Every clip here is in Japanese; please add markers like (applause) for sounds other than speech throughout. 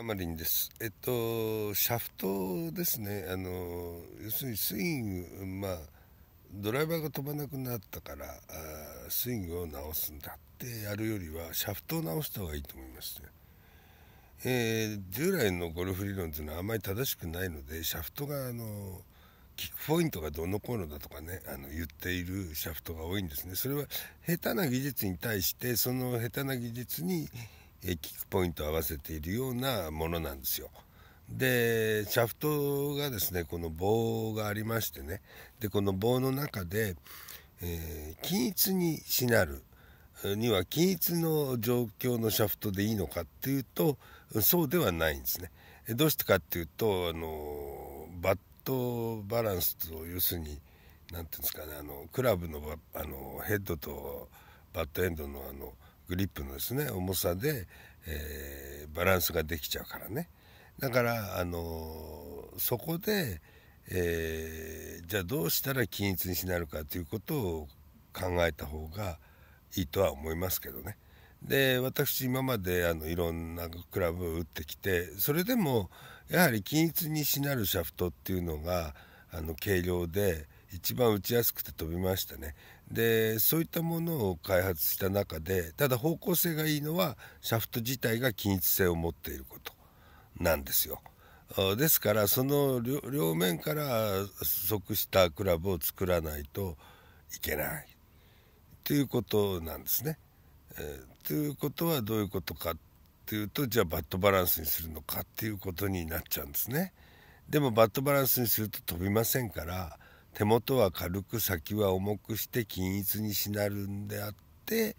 タマリンです。えっと、シャフトですね。あの、要するにスイング、まあ、ドライバーが飛ばなくなったから、あスイングを直すんだってやるよりは、シャフトを直した方がいいと思いますね。えー、従来のゴルフ理論というのはあまり正しくないので、シャフトが、あの、キックポイントがどのこうのだとかね、あの、言っているシャフトが多いんですね。それは、下手な技術に対して、その下手な技術に、キックポイントを合わせているようなものなんですよ。でシャフトがですねこの棒がありましてねでこの棒の中で、えー、均一にしなるには均一の状況のシャフトでいいのかっていうとそうではないんですね。どうしてかっていうとあのバットバランスと要するに何て言うんですかねあのクラブのあのヘッドとバッドエンドのあの。グリップのですね重さで、えー、バランスができちゃうからねだからあのー、そこで、えー、じゃあどうしたら均一になるかということを考えた方がいいとは思いますけどね。で私今まであのいろんなクラブを打ってきてそれでもやはり均一にしなるシャフトっていうのがあの軽量で、一番打ちやすくて飛びましたねでそういったものを開発した中でただ方向性がいいのはシャフト自体が均一性を持っていることなんですよですからその両面から即したクラブを作らないといけないということなんですね。えー、ということはどういうことかっていうとじゃあバットバランスにするのかっていうことになっちゃうんですね。でもバットバランスにすると飛びませんから手元は軽く先は重くして均一にしなるんであって、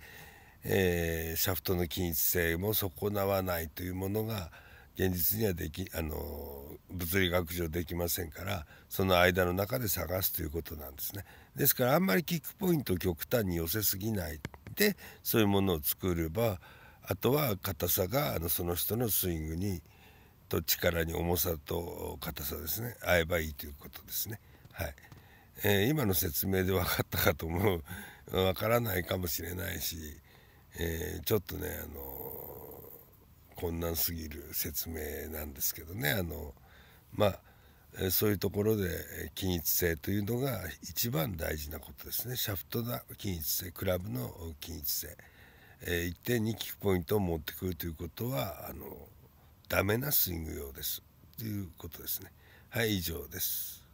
えー、シャフトの均一性も損なわないというものが現実にはできあの物理学上できませんからその間の中で探すということなんですね。ですからあんまりキックポイントを極端に寄せすぎないでそういうものを作ればあとは硬さがあのその人のスイングにと力に重さと硬さですね合えばいいということですね。はいえー、今の説明で分かったかと思う (laughs) 分からないかもしれないし、えー、ちょっとねあの困難すぎる説明なんですけどねあのまあそういうところで均一性というのが一番大事なことですねシャフトの均一性クラブの均一性、えー、一点にキックポイントを持ってくるということはあのダメなスイング用ですということですねはい以上です。